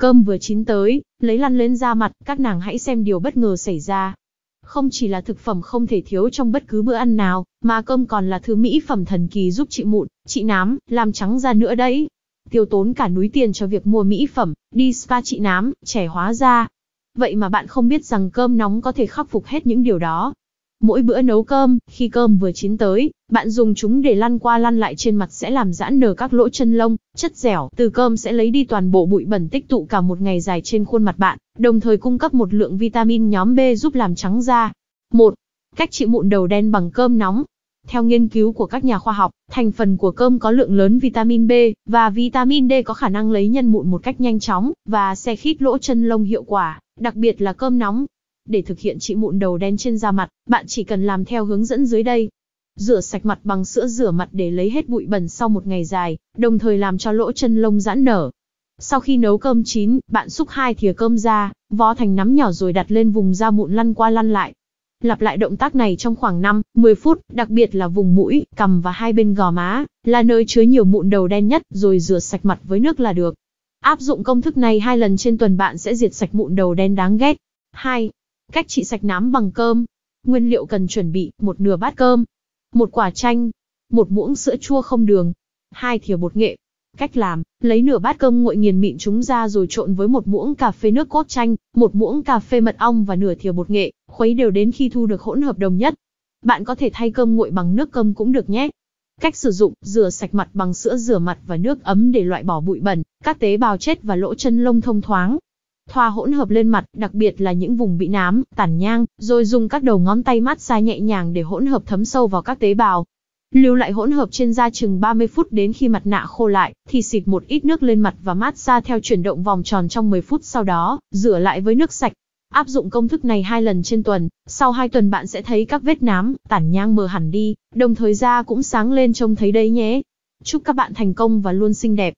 Cơm vừa chín tới, lấy lăn lên ra mặt, các nàng hãy xem điều bất ngờ xảy ra. Không chỉ là thực phẩm không thể thiếu trong bất cứ bữa ăn nào, mà cơm còn là thứ mỹ phẩm thần kỳ giúp chị mụn, chị nám, làm trắng da nữa đấy. Tiêu tốn cả núi tiền cho việc mua mỹ phẩm, đi spa chị nám, trẻ hóa da. Vậy mà bạn không biết rằng cơm nóng có thể khắc phục hết những điều đó, Mỗi bữa nấu cơm, khi cơm vừa chín tới, bạn dùng chúng để lăn qua lăn lại trên mặt sẽ làm giãn nở các lỗ chân lông, chất dẻo từ cơm sẽ lấy đi toàn bộ bụi bẩn tích tụ cả một ngày dài trên khuôn mặt bạn, đồng thời cung cấp một lượng vitamin nhóm B giúp làm trắng da. 1. Cách trị mụn đầu đen bằng cơm nóng. Theo nghiên cứu của các nhà khoa học, thành phần của cơm có lượng lớn vitamin B và vitamin D có khả năng lấy nhân mụn một cách nhanh chóng và xe khít lỗ chân lông hiệu quả, đặc biệt là cơm nóng để thực hiện trị mụn đầu đen trên da mặt, bạn chỉ cần làm theo hướng dẫn dưới đây. Rửa sạch mặt bằng sữa rửa mặt để lấy hết bụi bẩn sau một ngày dài, đồng thời làm cho lỗ chân lông giãn nở. Sau khi nấu cơm chín, bạn xúc hai thìa cơm ra, vó thành nắm nhỏ rồi đặt lên vùng da mụn lăn qua lăn lại. Lặp lại động tác này trong khoảng 5, 10 phút, đặc biệt là vùng mũi, cằm và hai bên gò má, là nơi chứa nhiều mụn đầu đen nhất, rồi rửa sạch mặt với nước là được. Áp dụng công thức này hai lần trên tuần bạn sẽ diệt sạch mụn đầu đen đáng ghét. 2. Cách trị sạch nám bằng cơm. Nguyên liệu cần chuẩn bị, một nửa bát cơm, một quả chanh, một muỗng sữa chua không đường, hai thìa bột nghệ. Cách làm, lấy nửa bát cơm nguội nghiền mịn chúng ra rồi trộn với một muỗng cà phê nước cốt chanh, một muỗng cà phê mật ong và nửa thìa bột nghệ, khuấy đều đến khi thu được hỗn hợp đồng nhất. Bạn có thể thay cơm nguội bằng nước cơm cũng được nhé. Cách sử dụng, rửa sạch mặt bằng sữa rửa mặt và nước ấm để loại bỏ bụi bẩn, các tế bào chết và lỗ chân lông thông thoáng thoa hỗn hợp lên mặt, đặc biệt là những vùng bị nám, tản nhang, rồi dùng các đầu ngón tay mát xa nhẹ nhàng để hỗn hợp thấm sâu vào các tế bào. Lưu lại hỗn hợp trên da chừng 30 phút đến khi mặt nạ khô lại, thì xịt một ít nước lên mặt và mát xa theo chuyển động vòng tròn trong 10 phút sau đó, rửa lại với nước sạch. Áp dụng công thức này hai lần trên tuần, sau 2 tuần bạn sẽ thấy các vết nám, tản nhang mờ hẳn đi, đồng thời da cũng sáng lên trông thấy đấy nhé. Chúc các bạn thành công và luôn xinh đẹp.